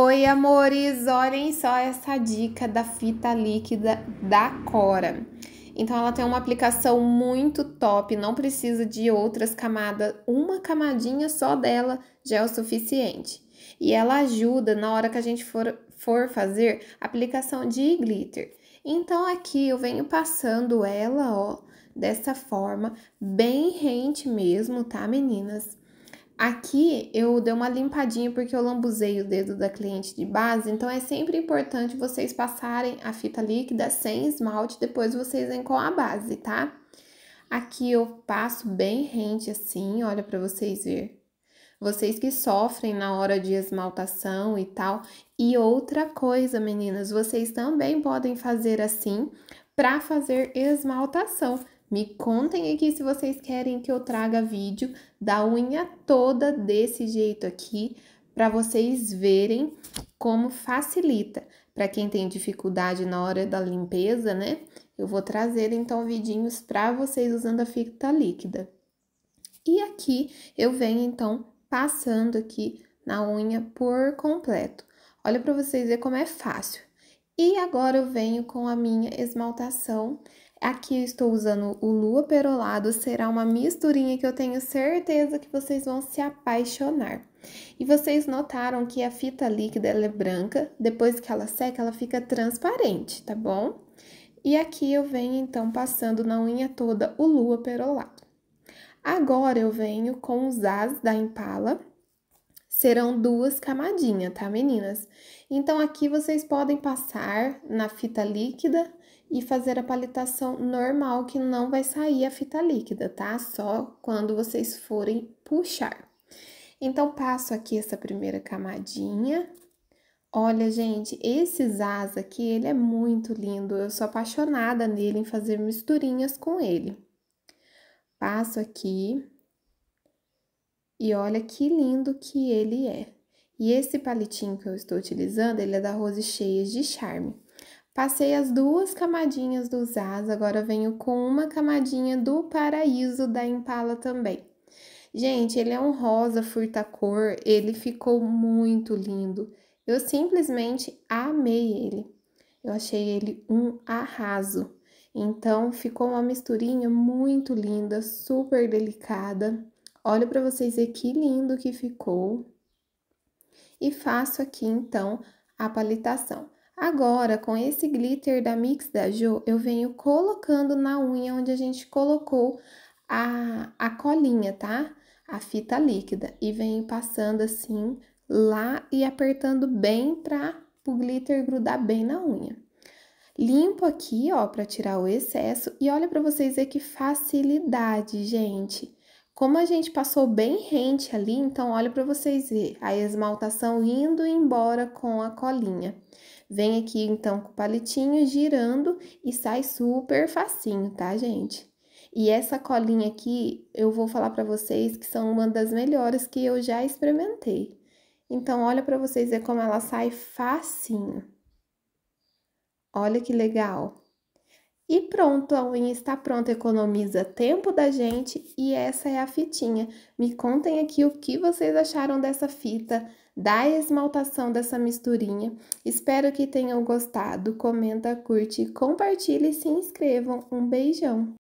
Oi, amores! Olhem só essa dica da fita líquida da Cora. Então, ela tem uma aplicação muito top, não precisa de outras camadas, uma camadinha só dela já é o suficiente. E ela ajuda na hora que a gente for, for fazer aplicação de glitter. Então, aqui eu venho passando ela, ó, dessa forma, bem rente mesmo, tá, meninas? Aqui eu dei uma limpadinha porque eu lambusei o dedo da cliente de base, então é sempre importante vocês passarem a fita líquida sem esmalte, depois vocês vêm com a base, tá? Aqui eu passo bem rente assim, olha para vocês ver. Vocês que sofrem na hora de esmaltação e tal. E outra coisa, meninas, vocês também podem fazer assim para fazer esmaltação. Me contem aqui se vocês querem que eu traga vídeo da unha toda desse jeito aqui, para vocês verem como facilita. Para quem tem dificuldade na hora da limpeza, né? Eu vou trazer então vidinhos para vocês usando a fita líquida. E aqui eu venho então passando aqui na unha por completo. Olha para vocês ver como é fácil. E agora eu venho com a minha esmaltação. Aqui eu estou usando o Lua Perolado, será uma misturinha que eu tenho certeza que vocês vão se apaixonar. E vocês notaram que a fita líquida é branca, depois que ela seca ela fica transparente, tá bom? E aqui eu venho então passando na unha toda o Lua Perolado. Agora eu venho com os As da Impala Serão duas camadinhas, tá, meninas? Então, aqui vocês podem passar na fita líquida e fazer a palitação normal, que não vai sair a fita líquida, tá? Só quando vocês forem puxar. Então, passo aqui essa primeira camadinha. Olha, gente, esse Zaza aqui, ele é muito lindo. Eu sou apaixonada nele, em fazer misturinhas com ele. Passo aqui e olha que lindo que ele é. E esse palitinho que eu estou utilizando, ele é da Rose Cheias de Charme. Passei as duas camadinhas do Zaz, agora venho com uma camadinha do Paraíso da Impala também. Gente, ele é um rosa furtacor, ele ficou muito lindo. Eu simplesmente amei ele. Eu achei ele um arraso. Então, ficou uma misturinha muito linda, super delicada. Olha para vocês ver que lindo que ficou. E faço aqui, então, a palitação. Agora, com esse glitter da Mix da Jo, eu venho colocando na unha onde a gente colocou a, a colinha, tá? A fita líquida. E venho passando assim lá e apertando bem para o glitter grudar bem na unha. Limpo aqui, ó, para tirar o excesso. E olha para vocês ver que facilidade, gente. Como a gente passou bem rente ali, então olha para vocês ver a esmaltação indo embora com a colinha. Vem aqui então com o palitinho girando e sai super facinho, tá, gente? E essa colinha aqui, eu vou falar para vocês que são uma das melhores que eu já experimentei. Então olha para vocês ver como ela sai facinho. Olha que legal! E pronto, a unha está pronta, economiza tempo da gente e essa é a fitinha. Me contem aqui o que vocês acharam dessa fita, da esmaltação dessa misturinha. Espero que tenham gostado. Comenta, curte, compartilhe e se inscrevam. Um beijão!